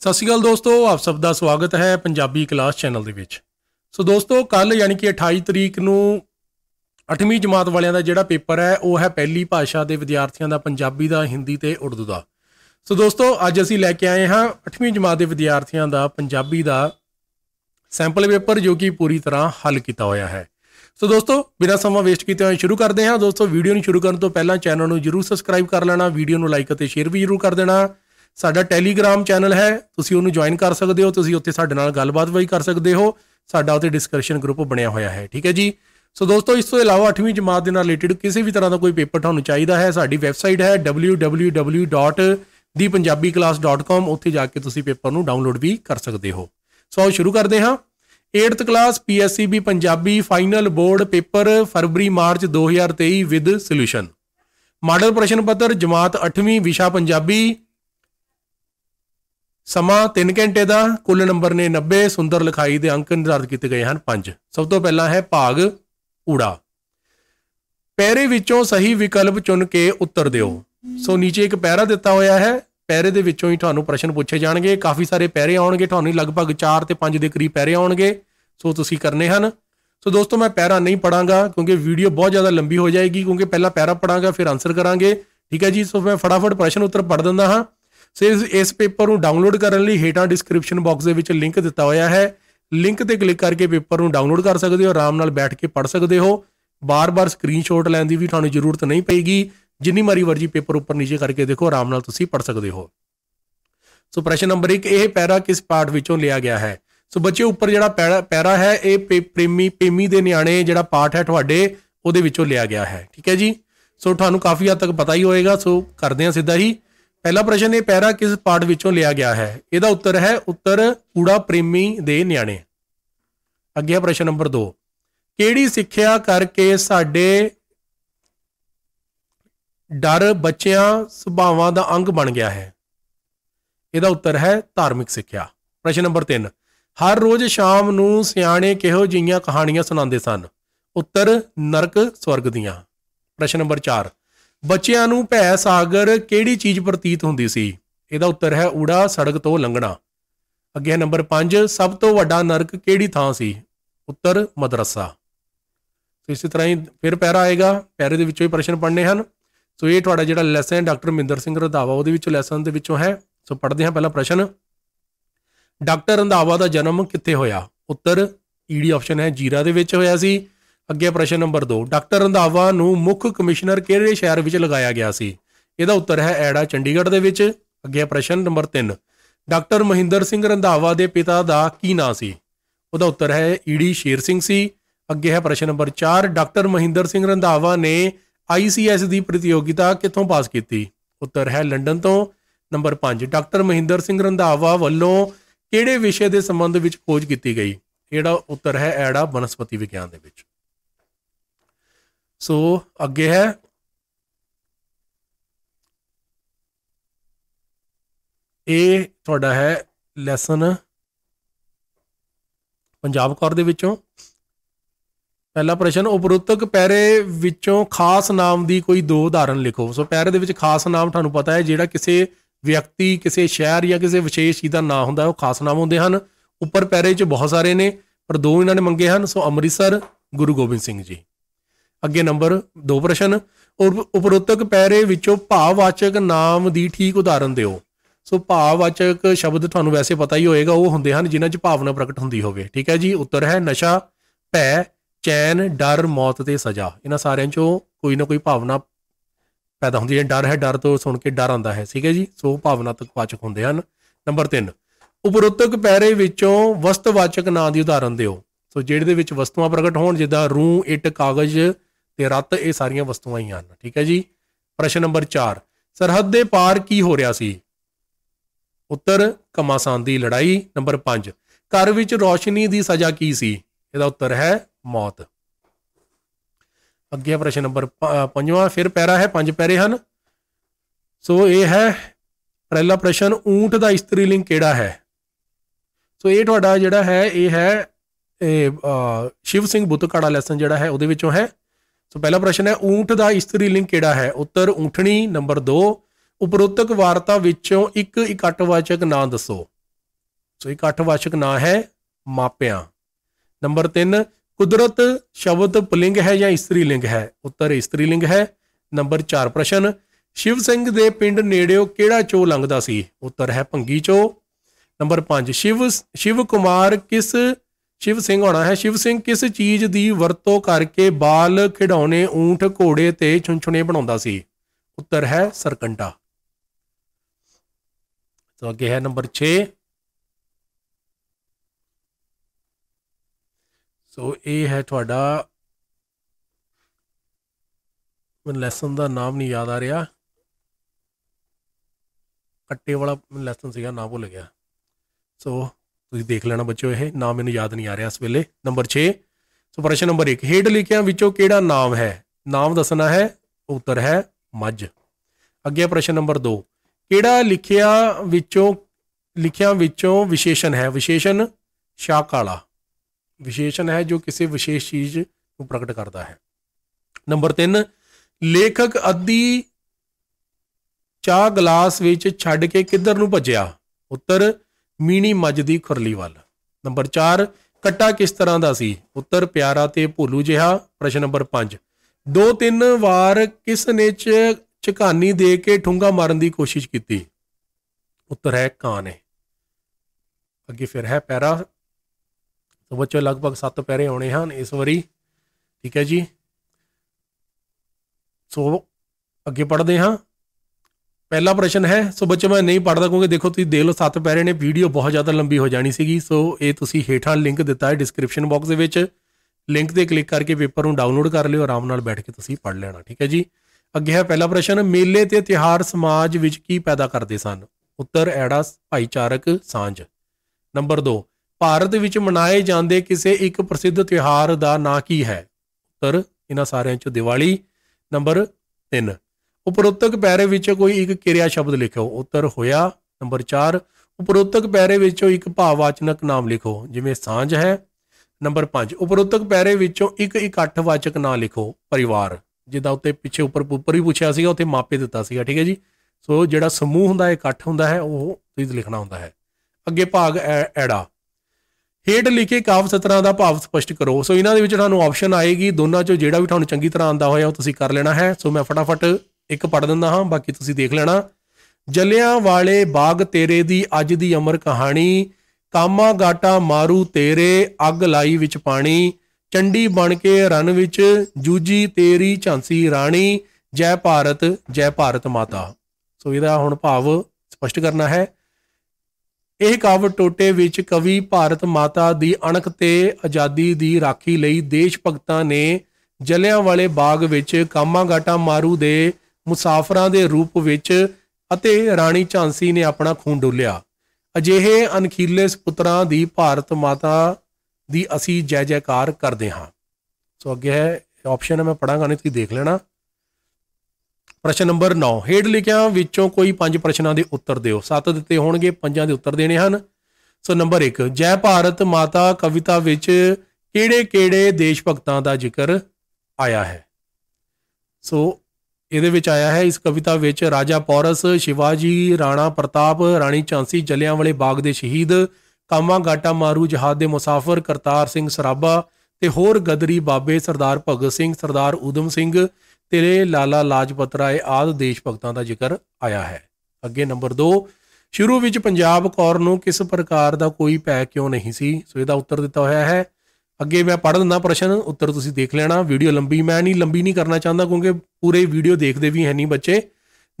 ਸਤਿ ਸ਼੍ਰੀ ਅਕਾਲ ਦੋਸਤੋ ਆਪ ਸਭ ਦਾ ਸਵਾਗਤ ਹੈ ਪੰਜਾਬੀ ਕਲਾਸ ਚੈਨਲ ਦੇ ਵਿੱਚ ਸੋ ਦੋਸਤੋ ਕੱਲ ਯਾਨੀ ਕਿ 28 ਤਰੀਕ ਨੂੰ 8ਵੀਂ ਜਮਾਤ ਵਾਲਿਆਂ ਦਾ ਜਿਹੜਾ ਪੇਪਰ ਹੈ ਉਹ ਹੈ ਪਹਿਲੀ ਭਾਸ਼ਾ ਦੇ ਵਿਦਿਆਰਥੀਆਂ ਦਾ ਪੰਜਾਬੀ ਦਾ ਹਿੰਦੀ ਤੇ ਉਰਦੂ ਦਾ ਸੋ ਦੋਸਤੋ ਅੱਜ ਅਸੀਂ ਲੈ ਕੇ ਆਏ ਹਾਂ 8ਵੀਂ ਜਮਾਤ ਦੇ ਵਿਦਿਆਰਥੀਆਂ ਦਾ ਪੰਜਾਬੀ ਦਾ ਸੈਂਪਲ ਪੇਪਰ ਜੋ ਕਿ ਪੂਰੀ ਤਰ੍ਹਾਂ ਹੱਲ ਕੀਤਾ ਹੋਇਆ ਹੈ ਸੋ ਦੋਸਤੋ ਬਿਨਾਂ ਸਮਾਂ ਵੇਸਟ ਕੀਤੇ ਹੋਏ ਸ਼ੁਰੂ ਕਰਦੇ ਹਾਂ ਦੋਸਤੋ ਵੀਡੀਓ ਨੂੰ ਸ਼ੁਰੂ ਕਰਨ ਤੋਂ ਪਹਿਲਾਂ ਚੈਨਲ ਨੂੰ ਜਰੂਰ ਸਬਸਕ੍ਰਾਈਬ ਕਰ ਲੈਣਾ ਵੀਡੀਓ ਨੂੰ ਲਾਈਕ ਅਤੇ ਸ਼ੇਅਰ ਵੀ ਜਰੂਰ ਕਰ ਦੇਣਾ ਸਾਡਾ ਟੈਲੀਗ੍ਰam ਚੈਨਲ ਹੈ ਤੁਸੀਂ ਉਹਨੂੰ ਜੁਆਇਨ ਕਰ ਸਕਦੇ ਹੋ ਤੁਸੀਂ ਉੱਥੇ ਸਾਡੇ ਨਾਲ ਗੱਲਬਾਤ ਵੀ ਕਰ ਸਕਦੇ ਹੋ ਸਾਡਾ ਉੱਥੇ ਡਿਸਕਸ਼ਨ ਗਰੁੱਪ ਬਣਿਆ ਹੋਇਆ ਹੈ ਠੀਕ ਹੈ ਜੀ ਸੋ ਦੋਸਤੋ ਇਸ ਤੋਂ ਇਲਾਵਾ 8ਵੀਂ ਜਮਾਤ ਦੇ ਨਾਲ ਰਿਲੇਟਡ ਕਿਸੇ ਵੀ ਤਰ੍ਹਾਂ ਦਾ ਕੋਈ ਪੇਪਰ ਤੁਹਾਨੂੰ ਚਾਹੀਦਾ ਹੈ ਸਾਡੀ ਵੈਬਸਾਈਟ ਹੈ www.thepunjabiclass.com ਉੱਥੇ ਜਾ ਕੇ ਤੁਸੀਂ ਪੇਪਰ ਨੂੰ ਡਾਊਨਲੋਡ ਵੀ ਕਰ ਸਕਦੇ ਹੋ ਸੋ ਆਓ ਸ਼ੁਰੂ ਕਰਦੇ ਹਾਂ 8th class PSCB Punjabi final board paper February March 2023 with solution model ਪ੍ਰਸ਼ਨ ਪੱਤਰ ਜਮਾਤ 8ਵੀਂ ਵਿਸ਼ਾ ਪੰਜਾਬੀ ਸਮਾਂ 3 ਘੰਟੇ ਦਾ ਕੁੱਲ ਨੰਬਰ ਨੇ 90 ਸੁੰਦਰ ਲਿਖਾਈ ਦੇ ਅੰਕ ਨਿਰਧਾਰਿਤ ਕੀਤੇ ਗਏ ਹਨ 5 ਸਭ ਤੋਂ ਪਹਿਲਾਂ ਹੈ ਭਾਗ ਊੜਾ ਪੈਰੇ ਵਿੱਚੋਂ ਸਹੀ ਵਿਕਲਪ ਚੁਣ ਕੇ ਉੱਤਰ ਦਿਓ ਸੋ ਨੀਚੇ ਇੱਕ ਪੈਰਾ ਦਿੱਤਾ ਹੋਇਆ ਹੈ ਪੈਰੇ ਦੇ ਵਿੱਚੋਂ ਹੀ ਤੁਹਾਨੂੰ ਪ੍ਰਸ਼ਨ ਪੁੱਛੇ ਜਾਣਗੇ ਕਾਫੀ ਸਾਰੇ ਪੈਰੇ ਆਉਣਗੇ ਤੁਹਾਨੂੰ ਲਗਭਗ 4 ਤੇ 5 ਦੇ ਕਰੀਬ ਪੈਰੇ ਆਉਣਗੇ ਸੋ ਤੁਸੀਂ ਕਰਨੇ ਹਨ ਸੋ ਦੋਸਤੋ ਮੈਂ ਪੈਰਾ ਨਹੀਂ ਪੜਾਂਗਾ ਕਿਉਂਕਿ ਵੀਡੀਓ ਬਹੁਤ ਜ਼ਿਆਦਾ ਲੰਬੀ ਹੋ ਜਾਏਗੀ ਕਿਉਂਕਿ ਪਹਿਲਾਂ ਪੈਰਾ ਪੜਾਂਗਾ ਫਿਰ ਆਨਸਰ ਕਰਾਂਗੇ ਠੀਕ ਹੈ ਜੀ ਸੋ ਮੈਂ ਫਟਾਫਟ ਪ੍ਰਸ਼ਨ ਉੱਤਰ ਪੜ ਦਿੰਦਾ ਹਾਂ ਸੇ ਇਸ ਪੇਪਰ ਨੂੰ ਡਾਊਨਲੋਡ ਕਰਨ ਲਈ ਹੇਠਾਂ ਡਿਸਕ੍ਰਿਪਸ਼ਨ ਬਾਕਸ ਦੇ ਵਿੱਚ ਲਿੰਕ ਦਿੱਤਾ ਹੋਇਆ ਹੈ ਲਿੰਕ ਤੇ ਕਲਿੱਕ ਕਰਕੇ ਪੇਪਰ ਨੂੰ ਡਾਊਨਲੋਡ ਕਰ ਸਕਦੇ ਹੋ ਆਰਾਮ ਨਾਲ ਬੈਠ ਕੇ ਪੜ੍ਹ ਸਕਦੇ ਹੋ ਬਾਰ-ਬਾਰ ਸਕਰੀਨਸ਼ਾਟ ਲੈਣ ਦੀ ਵੀ ਤੁਹਾਨੂੰ ਜ਼ਰੂਰਤ ਨਹੀਂ ਪਏਗੀ ਜਿੰਨੀ ਮਾਰੀ ਵਰਜੀ ਪੇਪਰ ਉੱਪਰ ਨੀਚੇ ਕਰਕੇ ਦੇਖੋ ਆਰਾਮ ਨਾਲ ਤੁਸੀਂ ਪੜ੍ਹ ਸਕਦੇ ਹੋ ਸੋ ਪ੍ਰਸ਼ਨ ਨੰਬਰ 1 ਇਹ ਪੈਰਾ ਕਿਸ ਪਾਠ ਵਿੱਚੋਂ ਲਿਆ ਗਿਆ ਹੈ ਸੋ ਬੱਚੇ ਉੱਪਰ ਜਿਹੜਾ ਪੈਰਾ ਹੈ ਇਹ ਪ੍ਰੇਮੀ ਪ੍ਰੇਮੀ ਦੇ ਨਿਆਣੇ ਜਿਹੜਾ ਪਾਠ ਹੈ ਤੁਹਾਡੇ ਉਹਦੇ ਵਿੱਚੋਂ ਲਿਆ ਗਿਆ ਹੈ ਠੀਕ ਹੈ ਜੀ ਸੋ ਤੁਹਾਨੂੰ ਕਾਫੀ ਹੱਦ ਤੱਕ ਪਤਾ ਹੀ ਹੋਏਗਾ ਸੋ ਕਰਦੇ ਹਾਂ ਸਿੱਧਾ ਹੀ ਪਹਿਲਾ ਪ੍ਰਸ਼ਨ ਇਹ ਪੈਰਾ ਕਿਸ ਪਾਠ ਵਿੱਚੋਂ ਲਿਆ ਗਿਆ ਹੈ ਇਹਦਾ ਉੱਤਰ ਹੈ ਉੱਤਰ ਕੂੜਾ ਪ੍ਰੇਮੀ ਦੇ ਨਿਆਣੇ ਅੱਗੇ ਪ੍ਰਸ਼ਨ ਨੰਬਰ 2 ਕਿਹੜੀ ਸਿੱਖਿਆ ਕਰਕੇ ਸਾਡੇ ਡਰ ਬੱਚਿਆਂ ਸੁਭਾਵਾਂ ਦਾ ਅੰਗ ਬਣ ਗਿਆ ਹੈ ਇਹਦਾ ਉੱਤਰ ਹੈ ਧਾਰਮਿਕ ਸਿੱਖਿਆ ਪ੍ਰਸ਼ਨ ਨੰਬਰ 3 ਹਰ ਰੋਜ਼ ਸ਼ਾਮ ਨੂੰ ਸਿਆਣੇ ਕਿਹੋ ਜਿਹੀਆਂ ਕਹਾਣੀਆਂ ਸੁਣਾਉਂਦੇ ਸਨ ਉੱਤਰ ਨਰਕ ਸਵਰਗ ਦੀਆਂ ਪ੍ਰਸ਼ਨ ਨੰਬਰ 4 ਬੱਚਿਆਂ ਨੂੰ ਭੈ ਸਾਗਰ ਕਿਹੜੀ ਚੀਜ਼ ਪ੍ਰਤੀਤ ਹੁੰਦੀ ਸੀ ਇਹਦਾ ਉੱਤਰ ਹੈ ਊੜਾ ਸੜਕ ਤੋਂ ਲੰਘਣਾ ਅੱਗੇ ਨੰਬਰ 5 ਸਭ ਤੋਂ ਵੱਡਾ ਨਰਕ ਕਿਹੜੀ ਥਾਂ ਸੀ ਉੱਤਰ ਮਦਰਸਾ ਸੋ ਇਸੇ ਤਰ੍ਹਾਂ ਹੀ ਫਿਰ ਪੈਰਾ ਆਏਗਾ ਪੈਰੇ ਦੇ ਵਿੱਚੋਂ ਹੀ ਪ੍ਰਸ਼ਨ ਪੜਨੇ ਹਨ ਸੋ ਇਹ ਤੁਹਾਡਾ ਜਿਹੜਾ ਲੈਸਨ ਹੈ ਡਾਕਟਰ ਮਿੰਦਰ ਸਿੰਘ ਰੰਧਾਵਾ ਉਹਦੇ ਵਿੱਚੋਂ ਲੈਸਨ ਦੇ ਵਿੱਚੋਂ ਹੈ ਸੋ ਪੜ੍ਹਦੇ ਹਾਂ ਪਹਿਲਾ ਪ੍ਰਸ਼ਨ ਡਾਕਟਰ ਰੰਧਾਵਾ ਦਾ ਜਨਮ ਕਿੱਥੇ ਹੋਇਆ ਉੱਤਰ ਈਡੀ ਆਪਸ਼ਨ ਹੈ ਜੀਰਾ ਦੇ ਵਿੱਚ ਹੋਇਆ ਸੀ ਅੱਗੇ ਪ੍ਰਸ਼ਨ ਨੰਬਰ 2 ਡਾਕਟਰ ਰੰਧਾਵਾ ਨੂੰ ਮੁੱਖ ਕਮਿਸ਼ਨਰ ਕਿਹੜੇ ਸ਼ਹਿਰ ਵਿੱਚ ਲਗਾਇਆ ਗਿਆ ਸੀ ਇਹਦਾ ਉੱਤਰ ਹੈ ਐੜਾ ਚੰਡੀਗੜ੍ਹ ਦੇ ਵਿੱਚ ਅੱਗੇ ਪ੍ਰਸ਼ਨ ਨੰਬਰ 3 ਡਾਕਟਰ ਮਹਿੰਦਰ ਸਿੰਘ ਰੰਧਾਵਾ ਦੇ ਪਿਤਾ ਦਾ ਕੀ ਨਾਂ ਸੀ ਉਹਦਾ ਉੱਤਰ ਹੈ ਈਡੀ ਸ਼ੇਰ ਸਿੰਘ ਸੀ ਅੱਗੇ ਹੈ ਪ੍ਰਸ਼ਨ ਨੰਬਰ 4 ਡਾਕਟਰ ਮਹਿੰਦਰ ਸਿੰਘ ਰੰਧਾਵਾ ਨੇ ਆਈਸੀਐਸ ਦੀ ਪ੍ਰਤੀਯੋਗਿਤਾ ਕਿੱਥੋਂ ਪਾਸ ਕੀਤੀ ਉੱਤਰ ਹੈ ਲੰਡਨ ਤੋਂ ਨੰਬਰ 5 ਡਾਕਟਰ ਮਹਿੰਦਰ ਸਿੰਘ ਰੰਧਾਵਾ ਵੱਲੋਂ ਕਿਹੜੇ ਵਿਸ਼ੇ ਦੇ ਸੰਬੰਧ ਵਿੱਚ ਖੋਜ ਕੀਤੀ ਗਈ ਇਹਦਾ ਉੱਤਰ ਹੈ ਐੜਾ ਬਨਸਪਤੀ ਵਿਗਿਆਨ ਦੇ ਵਿੱਚ ਸੋ ਅੱਗੇ ਹੈ ਇਹ ਤੁਹਾਡਾ ਹੈ ਲੈਸਨ ਪੰਜਾਬ ਕੌਰ ਦੇ ਵਿੱਚੋਂ ਪਹਿਲਾ ਪ੍ਰਸ਼ਨ ਉਪਰੋਕਤ ਪੈਰੇ ਵਿੱਚੋਂ ਖਾਸ ਨਾਮ ਦੀ ਕੋਈ ਦੋ ਉਦਾਹਰਨ ਲਿਖੋ ਸੋ ਪੈਰੇ ਦੇ ਵਿੱਚ ਖਾਸ ਨਾਮ ਤੁਹਾਨੂੰ ਪਤਾ ਹੈ ਜਿਹੜਾ ਕਿਸੇ ਵਿਅਕਤੀ ਕਿਸੇ ਸ਼ਹਿਰ ਜਾਂ ਕਿਸੇ ਵਿਸ਼ੇਸ਼ ਚੀਜ਼ ਦਾ ਨਾਮ ਹੁੰਦਾ ਉਹ ਖਾਸ ਨਾਮ ਹੁੰਦੇ ਹਨ ਉੱਪਰ ਪੈਰੇ 'ਚ ਬਹੁਤ ਸਾਰੇ ਨੇ ਪਰ ਦੋ ਇਹਨਾਂ ਨੇ ਮੰਗੇ ਹਨ ਸੋ ਅੰਮ੍ਰਿਤਸਰ ਗੁਰੂ ਗੋਬਿੰਦ ਸਿੰਘ ਜੀ ਅੱਗੇ ਨੰਬਰ 2 ਪ੍ਰਸ਼ਨ ਉਪਰੋਕਤ ਪੈਰੇ ਵਿੱਚੋਂ ਭਾਵਵਾਚਕ ਨਾਮ ਦੀ ਠੀਕ ਉਦਾਹਰਨ ਦਿਓ ਸੋ ਭਾਵਵਾਚਕ ਸ਼ਬਦ ਤੁਹਾਨੂੰ ਵੈਸੇ ਪਤਾ ਹੀ ਹੋਏਗਾ ਉਹ ਹੁੰਦੇ ਹਨ ਜਿਨ੍ਹਾਂ 'ਚ ਭਾਵਨਾ ਪ੍ਰਗਟ ਹੁੰਦੀ ਹੋਵੇ ਠੀਕ ਹੈ ਜੀ ਉੱਤਰ ਹੈ ਨਸ਼ਾ ਭੈ ਚੈਨ ਡਰ ਮੌਤ ਤੇ ਸਜ਼ਾ ਇਹਨਾਂ ਸਾਰਿਆਂ 'ਚੋਂ ਕੋਈ ਨਾ ਕੋਈ ਭਾਵਨਾ ਪੈਦਾ ਹੁੰਦੀ ਹੈ ਡਰ ਹੈ ਡਰ ਤੋਂ ਸੁਣ ਕੇ ਡਰ ਆਉਂਦਾ ਹੈ ਠੀਕ ਹੈ ਜੀ ਸੋ ਭਾਵਨਾਤਮਕ ਵਾਚਕ ਹੁੰਦੇ ਹਨ ਨੰਬਰ 3 ਉਪਰੋਕਤ ਪੈਰੇ ਵਿੱਚੋਂ ਵਸਤਵਾਚਕ ਨਾਂ ਦੀ ਉਦਾਹਰਨ ਦਿਓ ਸੋ ਜਿਹੜੇ ਦੇ ਵਿੱਚ ਵਸਤੂਆਂ ਪ੍ਰਗਟ ਹੋਣ ਜਿੱਦਾਂ ਰੂਹ ਇੱਟ ਕਾਗਜ਼ ਤੇ ਰੱਤ ਇਹ ਸਾਰੀਆਂ ਵਸਤੂਆਂ ਹੀ ਹਨ ਠੀਕ ਹੈ ਜੀ ਪ੍ਰਸ਼ਨ ਨੰਬਰ 4 ਸਰਹੱਦ ਦੇ ਪਾਰ ਕੀ ਹੋ ਰਿਹਾ ਸੀ ਉੱਤਰ ਕਮਾਸਾਨ ਦੀ ਲੜਾਈ ਨੰਬਰ 5 ਘਰ ਵਿੱਚ ਰੋਸ਼ਨੀ ਦੀ ਸਜ਼ਾ ਕੀ ਸੀ ਇਹਦਾ ਉੱਤਰ ਹੈ ਮੌਤ ਅੱਗੇ ਪ੍ਰਸ਼ਨ ਨੰਬਰ 5ਵਾਂ ਫਿਰ ਪੈਰਾ ਹੈ ਪੰਜ ਪੈਰੇ ਹਨ ਸੋ ਇਹ ਹੈ ਪਹਿਲਾ ਪ੍ਰਸ਼ਨ ਊਂਟ ਦਾ ਇਸਤਰੀ ਲਿੰਗ ਕਿਹੜਾ ਹੈ ਸੋ ਇਹ ਤੁਹਾਡਾ ਜਿਹੜਾ ਹੈ ਇਹ ਹੈ ਇਹ ਸ਼ਿਵ ਸਿੰਘ ਬੁੱਤਕੜਾ ਲੈਸਨ ਜਿਹੜਾ ਹੈ ਉਹਦੇ ਵਿੱਚੋਂ ਹੈ ਸੋ ਪਹਿਲਾ ਪ੍ਰਸ਼ਨ ਹੈ ਊਂਠ ਦਾ ਇਸਤਰੀ ਲਿੰਗ ਕਿਹੜਾ ਹੈ ਉੱਤਰ ਊਂਠਣੀ ਨੰਬਰ 2 ਉਪਰੋਕਤ ਵਾਰਤਾ ਵਿੱਚੋਂ ਇੱਕ ਇਕੱਠਵਾਚਕ ਨਾਂ ਦੱਸੋ ਸੋ ਇਕੱਠਵਾਚਕ ਨਾਂ ਹੈ ਮਾਪਿਆਂ ਨੰਬਰ 3 ਕੁਦਰਤ ਸ਼ਬਦ ਪੁਲਿੰਗ ਹੈ ਜਾਂ ਇਸਤਰੀ ਲਿੰਗ ਹੈ ਉੱਤਰ ਇਸਤਰੀ ਲਿੰਗ ਹੈ ਨੰਬਰ 4 ਪ੍ਰਸ਼ਨ ਸ਼ਿਵ ਸਿੰਘ ਦੇ ਪਿੰਡ ਨੇੜਿਓ ਕਿਹੜਾ ਚੋ ਲੰਘਦਾ ਸੀ ਉੱਤਰ ਹੈ ਭੰਗੀ ਚੋ ਨੰਬਰ 5 ਸ਼ਿਵ ਸ਼ਿਵ ਕੁਮਾਰ ਕਿਸ ਸ਼ਿਵ ਸਿੰਘ ਹੋਣਾ ਹੈ ਸ਼ਿਵ ਸਿੰਘ ਕਿਸ ਚੀਜ਼ ਦੀ ਵਰਤੋਂ ਕਰਕੇ ਬਾਲ ਖਿਡਾਉਣੇ ਊਂਠ ਘੋੜੇ ਤੇ ਛੁੰਛਣੇ ਬਣਾਉਂਦਾ ਸੀ ਉੱਤਰ ਹੈ ਸਰਕੰਡਾ ਤੋਂ ਅੱਗੇ ਹੈ ਨੰਬਰ 6 ਸੋ ਇਹ ਹੈ ਤੁਹਾਡਾ ਮੈਨੂੰ ਲੈਸਨ ਦਾ ਨਾਮ ਨਹੀਂ ਯਾਦ ਆ ਰਿਹਾ ਕੱਟੇ ਵਾਲਾ ਲੈਸਨ ਸੀਗਾ ਨਾ ਭੁੱਲ ਗਿਆ ਸੋ ਤੁਸੀਂ ਦੇਖ ਲੈਣਾ ਬੱਚਿਓ ਇਹ ਨਾਮ ਮੈਨੂੰ ਯਾਦ ਨਹੀਂ ਆ ਰਿਹਾ ਇਸ ਵੇਲੇ ਨੰਬਰ 6 ਸੋ ਪ੍ਰਸ਼ਨ ਨੰਬਰ 1 ਹੇਡ ਲਿਖਿਆਂ ਵਿੱਚੋਂ ਕਿਹੜਾ ਨਾਮ ਹੈ ਨਾਮ ਦੱਸਣਾ ਹੈ ਉੱਤਰ ਹੈ ਮੱਝ ਅੱਗੇ ਪ੍ਰਸ਼ਨ ਨੰਬਰ 2 ਕਿਹੜਾ ਲਿਖਿਆ ਵਿੱਚੋਂ ਲਿਖਿਆਂ ਵਿੱਚੋਂ ਵਿਸ਼ੇਸ਼ਣ ਹੈ ਵਿਸ਼ੇਸ਼ਣ ਸ਼ਾਕ ਵਾਲਾ ਵਿਸ਼ੇਸ਼ਣ ਹੈ ਜੋ ਕਿਸੇ ਵਿਸ਼ੇਸ਼ ਚੀਜ਼ ਨੂੰ ਪ੍ਰਗਟ ਕਰਦਾ ਹੈ ਨੰਬਰ 3 ਲੇਖਕ ਅੱਧੀ ਚਾਹ ਗਲਾਸ ਵਿੱਚ ਛੱਡ ਕੇ ਕਿੱਧਰ ਨੂੰ ਭੱਜਿਆ ਉੱਤਰ ਮੀਣੀ ਦੀ ਖੁਰਲੀ ਵੱਲ ਨੰਬਰ 4 ਕੱਟਾ ਕਿਸ ਤਰ੍ਹਾਂ ਦਾ ਸੀ ਉੱਤਰ ਪਿਆਰਾ ਤੇ ਭੋਲੂ ਜਿਹਾ ਪ੍ਰਸ਼ਨ ਨੰਬਰ 5 ਦੋ ਤਿੰਨ ਵਾਰ ਕਿਸ ਨੇ ਚ ਝਕਾਨੀ ਦੇ ਕੇ ਠੁੰਗਾ ਮਾਰਨ ਦੀ ਕੋਸ਼ਿਸ਼ ਕੀਤੀ ਉੱਤਰ ਹੈ ਕਾਂ ਨੇ ਅੱਗੇ ਫਿਰ ਹੈ ਪੈਰਾ ਤਾਂ ਬੱਚੇ ਲਗਭਗ 7 ਪੈਰੇ ਆਉਣੇ ਹਨ ਇਸ ਵਾਰੀ ਠੀਕ ਹੈ ਜੀ ਸੋ ਅੱਗੇ ਪੜਦੇ ਹਾਂ ਪਹਿਲਾ ਪ੍ਰਸ਼ਨ ਹੈ ਸੋ ਬੱਚੇ ਮੈਂ ਨਹੀਂ ਪੜਦਾ ਕਿਉਂਕਿ ਦੇਖੋ ਤੁਸੀਂ ਦੇਖ ਲਓ ਸੱਤ ਪੈਰੇ ਨੇ ਵੀਡੀਓ ਬਹੁਤ ਜ਼ਿਆਦਾ ਲੰਬੀ ਹੋ ਜਾਣੀ ਸੀਗੀ ਸੋ ਇਹ ਤੁਸੀਂ ਹੇਠਾਂ ਲਿੰਕ ਦਿੱਤਾ ਹੈ ਡਿਸਕ੍ਰਿਪਸ਼ਨ ਬਾਕਸ ਦੇ ਵਿੱਚ ਲਿੰਕ ਤੇ ਕਲਿੱਕ ਕਰਕੇ ਪੇਪਰ ਨੂੰ ਡਾਊਨਲੋਡ ਕਰ ਲਿਓ ਆਰਾਮ ਨਾਲ ਬੈਠ ਕੇ ਤੁਸੀਂ ਪੜ ਲੈਣਾ ਠੀਕ ਹੈ ਜੀ ਅੱਗੇ ਹੈ ਪਹਿਲਾ ਪ੍ਰਸ਼ਨ ਮੇਲੇ ਤੇ ਤਿਹਾਰ ਸਮਾਜ ਵਿੱਚ ਕੀ ਪੈਦਾ ਕਰਦੇ ਸਨ ਉੱਤਰ ਐੜਾ ਭਾਈਚਾਰਕ ਸਾਂਝ ਨੰਬਰ 2 ਭਾਰਤ ਵਿੱਚ ਮਨਾਏ ਜਾਂਦੇ ਕਿਸੇ ਇੱਕ ਪ੍ਰਸਿੱਧ ਤਿਹਾਰ ਦਾ ਨਾਂ ਕੀ ਹੈ ਉੱਤਰ ਇਹਨਾਂ ਸਾਰਿਆਂ ਚੋਂ ਦੀਵਾਲੀ ਨੰਬਰ 3 ਉਪਰੋਤਕ ਪੈਰੇ ਵਿੱਚ ਕੋਈ ਇੱਕ ਕਿਰਿਆ ਸ਼ਬਦ ਲਿਖੋ ਉੱਤਰ ਹੋਇਆ ਨੰਬਰ 4 ਉਪਰੋਤਕ ਪੈਰੇ ਵਿੱਚੋਂ ਇੱਕ ਭਾਵਾਚਨਕ ਨਾਮ ਲਿਖੋ ਜਿਵੇਂ ਸਾਂਝ ਹੈ ਨੰਬਰ 5 ਉਪਰੋਤਕ ਪੈਰੇ ਵਿੱਚੋਂ ਇੱਕ ਇਕੱਠਵਾਚਕ ਨਾਮ ਲਿਖੋ ਪਰਿਵਾਰ ਜਿਹਦਾ ਉੱਤੇ ਪਿੱਛੇ ਉੱਪਰ ਉੱਪਰ ਹੀ ਪੁੱਛਿਆ ਸੀਗਾ ਉੱਥੇ ਮਾਪੇ ਦਿੱਤਾ ਸੀਗਾ ਠੀਕ ਹੈ ਜੀ ਸੋ ਜਿਹੜਾ ਸਮੂਹ ਹੁੰਦਾ ਹੈ ਇਕੱਠ ਹੁੰਦਾ ਹੈ ਉਹ ਤੁਸੀਂ ਲਿਖਣਾ ਹੁੰਦਾ ਹੈ ਅੱਗੇ ਭਾਗ ਐੜਾ ਹੇਡ ਲਿਖੇ ਕਾਵ ਸਤਰਾਂ ਦਾ ਭਾਵ ਸਪਸ਼ਟ ਕਰੋ ਸੋ ਇਹਨਾਂ ਦੇ ਵਿੱਚ ਤੁਹਾਨੂੰ ਆਪਸ਼ਨ ਆਏਗੀ ਦੋਨਾਂ ਚੋਂ ਜਿਹੜਾ ਵੀ ਤੁਹਾਨੂੰ ਚੰਗੀ ਤਰ੍ਹਾਂ ਆਂਦਾ ਹੋਇਆ ਉਹ ਤੁਸੀਂ ਕਰ ਲੈਣਾ ਹੈ ਸੋ ਮੈਂ ਫਟਾਫਟ ਇੱਕ ਪੜ ਦਿੰਦਾ ਹਾਂ ਬਾਕੀ ਤੁਸੀਂ ਦੇਖ ਲੈਣਾ ਜਲਿਆਂ ਵਾਲੇ ਬਾਗ ਤੇਰੇ ਦੀ ਅੱਜ ਦੀ ਅਮਰ ਕਹਾਣੀ ਕਾਮਾ ਗਾਟਾ ਮਾਰੂ ਤੇਰੇ ਅੱਗ ਲਾਈ ਵਿੱਚ ਪਾਣੀ ਚੰਡੀ ਬਣ ਕੇ ਰਨ ਵਿੱਚ ਜੂਜੀ ਤੇਰੀ ਝਾਂਸੀ ਰਾਣੀ ਜੈ ਭਾਰਤ ਜੈ ਭਾਰਤ ਮਾਤਾ ਸੋ ਇਹਦਾ ਹੁਣ ਭਾਵ ਸਪਸ਼ਟ ਕਰਨਾ ਹੈ ਇਹ ਕਾਵ ਟੋਟੇ ਵਿੱਚ ਕਵੀ ਭਾਰਤ ਮਾਤਾ ਦੀ ਅਣਖ ਤੇ ਆਜ਼ਾਦੀ ਦੀ ਰਾਖੀ ਲਈ ਦੇਸ਼ ਭਗਤਾਂ ਨੇ ਜਲਿਆਂ ਵਾਲੇ ਬਾਗ ਵਿੱਚ ਕਾਮਾਗਾਟਾ ਮਾਰੂ ਦੇ ਮੁਸਾਫਰਾਂ ਦੇ ਰੂਪ ਵਿੱਚ ਅਤੇ ਰਾਣੀ ਝਾਂਸੀ ਨੇ ਆਪਣਾ ਖੂਨ ਡੋਲਿਆ ਅਜਿਹੇ ਅਨਖੀਲੇ ਸੁਪੁੱਤਰਾਂ ਦੀ ਭਾਰਤ ਮਾਤਾ ਦੀ ਅਸੀਂ ਜੈ ਜੈਕਾਰ ਕਰਦੇ ਹਾਂ ਸੋ ਅੱਗੇ ਹੈ ਆਪਸ਼ਨ ਮੈਂ ਪੜਾਂਗਾ ਨਹੀਂ ਤੁਸੀਂ ਦੇਖ ਲੈਣਾ ਪ੍ਰਸ਼ਨ ਨੰਬਰ 9 ਹੇਠ ਲਿਖਿਆਂ ਵਿੱਚੋਂ ਕੋਈ ਪੰਜ ਪ੍ਰਸ਼ਨਾਂ ਦੇ ਉੱਤਰ ਦਿਓ ਸੱਤ ਦਿੱਤੇ ਹੋਣਗੇ ਪੰਜਾਂ ਦੇ ਉੱਤਰ ਦੇਣੇ ਹਨ ਸੋ ਨੰਬਰ 1 ਜੈ ਭਾਰਤ ਮਾਤਾ ਕਵਿਤਾ ਵਿੱਚ ਕਿਹੜੇ-ਕਿਹੜੇ ਦੇਸ਼ ਭਗਤਾਂ ਦਾ ਜ਼ਿਕਰ ਆਇਆ ਹੈ ਸੋ ਇਹਦੇ ਵਿੱਚ ਆਇਆ ਹੈ ਇਸ ਕਵਿਤਾ ਵਿੱਚ ਰਾਜਾ ਪੌਰਸ ਸ਼ਿਵਾਜੀ ਰਾਣਾ ਪ੍ਰਤਾਪ ਰਾਣੀ ਚਾਂਸੀ ਜਲਿਆਂਵਾਲੇ ਬਾਗ ਦੇ ਸ਼ਹੀਦ ਕਾਮਾ ਗਾਟਾ ਮਾਰੂ ਜਹਾਦ ਦੇ ਮੁਸਾਫਰ ਕਰਤਾਰ ਸਿੰਘ ਸਰਾਬਾ ਤੇ ਹੋਰ ਗਦਰੀ ਬਾਬੇ ਸਰਦਾਰ ਭਗਤ ਸਿੰਘ ਸਰਦਾਰ ਉਦਮ ਸਿੰਘ ਤੇਰੇ ਲਾਲਾ ਲਾਜਪਤ ਰਾਏ ਆਦ ਦੇਸ਼ ਭਗਤਾਂ ਦਾ ਜ਼ਿਕਰ ਆਇਆ ਹੈ ਅੱਗੇ ਨੰਬਰ 2 ਸ਼ੁਰੂ ਵਿੱਚ ਪੰਜਾਬ ਕੌਰ ਨੂੰ ਕਿਸ ਪ੍ਰਕਾਰ ਦਾ ਕੋਈ ਪੈ ਕਿਉਂ ਨਹੀਂ ਸੀ ਸੋ ਇਹਦਾ ਉੱਤਰ ਦਿੱਤਾ ਹੋਇਆ ਹੈ ਅੱਗੇ ਮੈਂ ਪੜ੍ਹ ਦਿੰਦਾ ਪ੍ਰਸ਼ਨ ਉੱਤਰ ਤੁਸੀਂ ਦੇਖ ਲੈਣਾ ਵੀਡੀਓ ਲੰਬੀ ਮੈਂ ਨਹੀਂ ਲੰਬੀ ਨਹੀਂ ਕਰਨਾ ਚਾਹੁੰਦਾ ਕਿਉਂਕਿ ਪੂਰੇ ਵੀਡੀਓ ਦੇਖਦੇ ਵੀ ਹੈ ਨਹੀਂ ਬੱਚੇ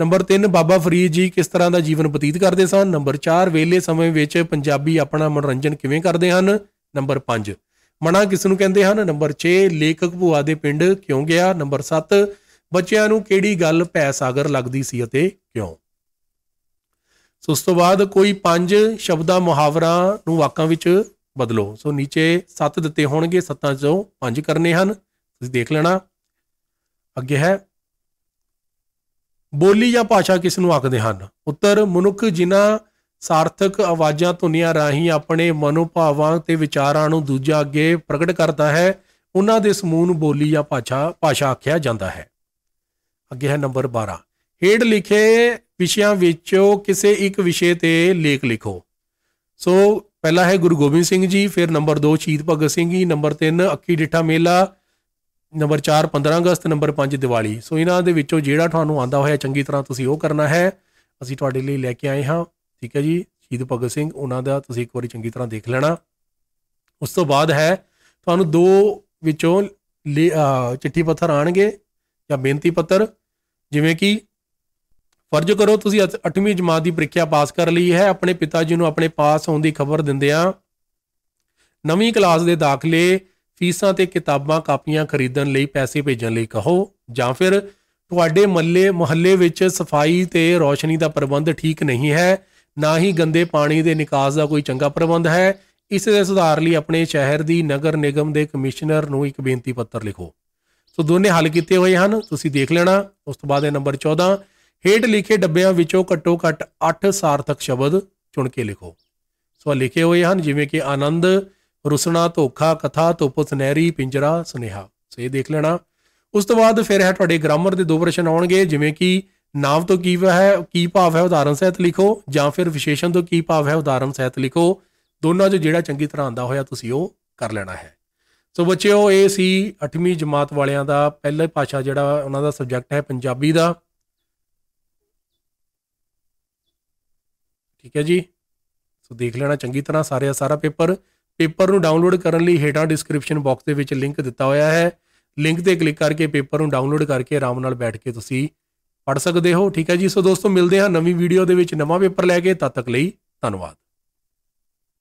ਨੰਬਰ 3 ਬਾਬਾ ਫਰੀਦ ਜੀ ਕਿਸ ਤਰ੍ਹਾਂ ਦਾ ਜੀਵਨ ਬਤੀਤ ਕਰਦੇ ਸਨ ਨੰਬਰ 4 ਵੇਲੇ ਸਮੇਂ ਵਿੱਚ ਪੰਜਾਬੀ ਆਪਣਾ ਮਨੋਰੰਜਨ ਕਿਵੇਂ ਕਰਦੇ ਹਨ ਨੰਬਰ 5 ਮਣਾ ਕਿਸ ਨੂੰ ਕਹਿੰਦੇ ਹਨ ਨੰਬਰ 6 ਲੇਖਕ ਭੂਆ ਦੇ ਪਿੰਡ ਕਿਉਂ ਗਿਆ ਨੰਬਰ 7 ਬੱਚਿਆਂ ਨੂੰ ਕਿਹੜੀ ਗੱਲ ਭੈ ਸਾਗਰ ਲੱਗਦੀ ਸੀ ਅਤੇ ਕਿਉਂ ਸੋ ਉਸ ਤੋਂ ਬਾਅਦ ਕੋਈ ਪੰਜ ਸ਼ਬਦਾਂ ਮੁਹਾਵਰਾ ਨੂੰ ਵਾਕਾਂ ਵਿੱਚ ਬਦਲੋ ਸੋ ਨੀਚੇ 7 ਦਿੱਤੇ ਹੋਣਗੇ 7 ਚੋਂ 5 ਕਰਨੇ ਹਨ ਤੁਸੀਂ ਦੇਖ ਲੈਣਾ ਅੱਗੇ ਹੈ ਬੋਲੀ ਜਾਂ ਭਾਸ਼ਾ ਕਿਸ ਨੂੰ ਆਖਦੇ ਹਨ ਉੱਤਰ ਮਨੁੱਖ ਜਿਨ੍ਹਾਂ ਸਾਰਥਕ ਆਵਾਜ਼ਾਂ ਧੁਨੀਆਂ ਰਾਹੀਂ ਆਪਣੇ ਮਨੋਭਾਵਾਂ ਤੇ ਵਿਚਾਰਾਂ ਨੂੰ ਦੂਜਾ ਅੱਗੇ ਪ੍ਰਗਟ ਕਰਦਾ ਹੈ ਉਹਨਾਂ ਦੇ ਸਮੂਹ ਨੂੰ ਬੋਲੀ ਜਾਂ ਭਾਸ਼ਾ ਭਾਸ਼ਾ ਆਖਿਆ ਜਾਂਦਾ ਹੈ ਅੱਗੇ ਹੈ ਨੰਬਰ 12 ਹੇਡ ਲਿਖੇ ਵਿਸ਼ਿਆਂ ਵਿੱਚੋਂ ਕਿਸੇ ਇੱਕ ਵਿਸ਼ੇ ਤੇ ਲੇਖ ਲਿਖੋ ਸੋ ਪਹਿਲਾ ਹੈ ਗੁਰੂ ਗੋਬਿੰਦ ਸਿੰਘ ਜੀ ਫਿਰ ਨੰਬਰ 2 ਸ਼ਹੀਦ ਭਗਤ ਸਿੰਘ ਜੀ ਨੰਬਰ 3 ਅੱਖੀ ਡਿੱਠਾ ਮੇਲਾ ਨੰਬਰ 4 15 ਅਗਸਤ ਨੰਬਰ 5 ਦੀਵਾਲੀ ਸੋ ਇਹਨਾਂ ਦੇ ਵਿੱਚੋਂ ਜਿਹੜਾ ਤੁਹਾਨੂੰ ਆਂਦਾ ਹੋਇਆ ਚੰਗੀ ਤਰ੍ਹਾਂ ਤੁਸੀਂ ਉਹ ਕਰਨਾ ਹੈ ਅਸੀਂ ਤੁਹਾਡੇ ਲਈ ਲੈ ਕੇ ਆਏ ਹਾਂ ਠੀਕ ਹੈ ਜੀ ਸ਼ਹੀਦ ਭਗਤ ਸਿੰਘ ਉਹਨਾਂ ਦਾ ਤੁਸੀਂ ਇੱਕ ਵਾਰੀ ਚੰਗੀ ਤਰ੍ਹਾਂ ਦੇਖ ਲੈਣਾ ਉਸ ਤੋਂ ਬਾਅਦ ਹੈ ਤੁਹਾਨੂੰ ਦੋ ਵਿੱਚੋਂ ਚਿੱਠੀ ਪੱਤਰ ਆਣਗੇ ਜਾਂ ਬੇਨਤੀ ਪੱਤਰ ਜਿਵੇਂ ਕਿ ਫਰਜ਼ ਕਰੋ ਤੁਸੀਂ 8ਵੀਂ ਜਮਾਤ ਦੀ ਪ੍ਰੀਖਿਆ ਪਾਸ ਕਰ ਲਈ ਹੈ ਆਪਣੇ ਪਿਤਾ ਜੀ ਨੂੰ ਆਪਣੇ ਪਾਸ ਹੋਣ ਦੀ ਖਬਰ ਦਿੰਦੇ ਆ ਨਵੀਂ ਕਲਾਸ ਦੇ ਦਾਖਲੇ ਫੀਸਾਂ ਤੇ ਕਿਤਾਬਾਂ ਕਾਪੀਆਂ ਖਰੀਦਣ ਲਈ ਪੈਸੇ ਭੇਜਣ ਲਈ ਕਹੋ ਜਾਂ ਫਿਰ ਤੁਹਾਡੇ ਮੱਲੇ ਮੁਹੱਲੇ ਵਿੱਚ ਸਫਾਈ ਤੇ ਰੋਸ਼ਨੀ ਦਾ ਪ੍ਰਬੰਧ ਠੀਕ ਨਹੀਂ ਹੈ ਨਾ ਹੀ ਗੰਦੇ ਪਾਣੀ ਦੇ ਨਿਕਾਸ ਦਾ ਕੋਈ ਚੰਗਾ ਪ੍ਰਬੰਧ ਹੈ ਇਸ ਦੇ ਸੁਧਾਰ ਲਈ ਆਪਣੇ ਸ਼ਹਿਰ ਦੀ ਨਗਰ ਨਿਗਮ ਦੇ ਕਮਿਸ਼ਨਰ ਨੂੰ ਇੱਕ ਬੇਨਤੀ ਪੱਤਰ ਲਿਖੋ ਸੋ ਦੋਨੇ ਹੱਲ ਕੀਤੇ ਹੋਏ ਹਨ ਤੁਸੀਂ ਦੇਖ ਲੈਣਾ ਉਸ ਤੋਂ ਬਾਅਦ ਹੈ ਨੰਬਰ 14 ਹੇਠ ਲਿਖੇ ਡੱਬਿਆਂ ਵਿੱਚੋਂ ਘੱਟੋ ਘੱਟ 8 ਸਾਰਥਕ ਸ਼ਬਦ ਚੁਣ ਕੇ ਲਿਖੋ ਸੋ ਲਿਖੇ ਹੋਏ ਹਨ ਜਿਵੇਂ ਕਿ ਆਨੰਦ ਰੁਸਣਾ ਧੋਖਾ ਕਥਾ ਧੁੱਪ ਸੁਨਹਿਰੀ ਪਿੰਜਰਾ ਸੁਨੇਹਾ ਸੋ ਇਹ ਦੇਖ ਲੈਣਾ ਉਸ ਤੋਂ ਬਾਅਦ ਫਿਰ ਹੈ ਤੁਹਾਡੇ ਗ੍ਰਾਮਰ ਦੇ ਦੋ ਪ੍ਰਸ਼ਨ ਆਉਣਗੇ ਜਿਵੇਂ ਕਿ ਨਾਮ ਤੋਂ ਕੀ ਹੈ ਕੀ ਭਾਵ ਹੈ ਉਦਾਹਰਨ ਸਹਿਤ ਲਿਖੋ ਜਾਂ ਫਿਰ ਵਿਸ਼ੇਸ਼ਣ ਤੋਂ ਕੀ ਭਾਵ ਹੈ ਉਦਾਹਰਨ ਸਹਿਤ ਲਿਖੋ ਦੋਨਾਂ 'ਚ ਜਿਹੜਾ ਚੰਗੀ ਤਰ੍ਹਾਂ ਆਂਦਾ ਹੋਇਆ ਤੁਸੀਂ ਉਹ ਕਰ ਲੈਣਾ ਹੈ ਸੋ ਬੱਚਿਓ ਇਹ ਸੀ 8ਵੀਂ ਜਮਾਤ ਵਾਲਿਆਂ ਦਾ ਪਹਿਲਾ ਪਾਸ਼ਾ ਜਿਹੜਾ ਉਹਨਾਂ ਦਾ ਸਬਜੈਕਟ ਹੈ ਪੰਜਾਬੀ ਦਾ ਠੀਕ ਹੈ ਜੀ ਸੋ ਦੇਖ ਲੈਣਾ ਚੰਗੀ ਤਰ੍ਹਾਂ ਸਾਰੇ ਸਾਰਾ ਪੇਪਰ ਪੇਪਰ ਨੂੰ ਡਾਊਨਲੋਡ ਕਰਨ ਲਈ ਹੇਠਾਂ ਡਿਸਕ੍ਰਿਪਸ਼ਨ ਬਾਕਸ ਦੇ ਵਿੱਚ ਲਿੰਕ ਦਿੱਤਾ ਹੋਇਆ ਹੈ ਲਿੰਕ ਤੇ ਕਲਿੱਕ ਕਰਕੇ ਪੇਪਰ ਨੂੰ ਡਾਊਨਲੋਡ ਕਰਕੇ ਆਰਾਮ ਨਾਲ ਬੈਠ ਕੇ ਤੁਸੀਂ ਪੜ ਸਕਦੇ ਹੋ ਠੀਕ ਹੈ ਜੀ ਸੋ ਦੋਸਤੋ ਮਿਲਦੇ ਹਾਂ ਨਵੀਂ ਵੀਡੀਓ ਦੇ ਵਿੱਚ ਨਵਾਂ ਪੇਪਰ ਲੈ ਕੇ ਤਦ ਤੱਕ ਲਈ ਧੰਨਵਾਦ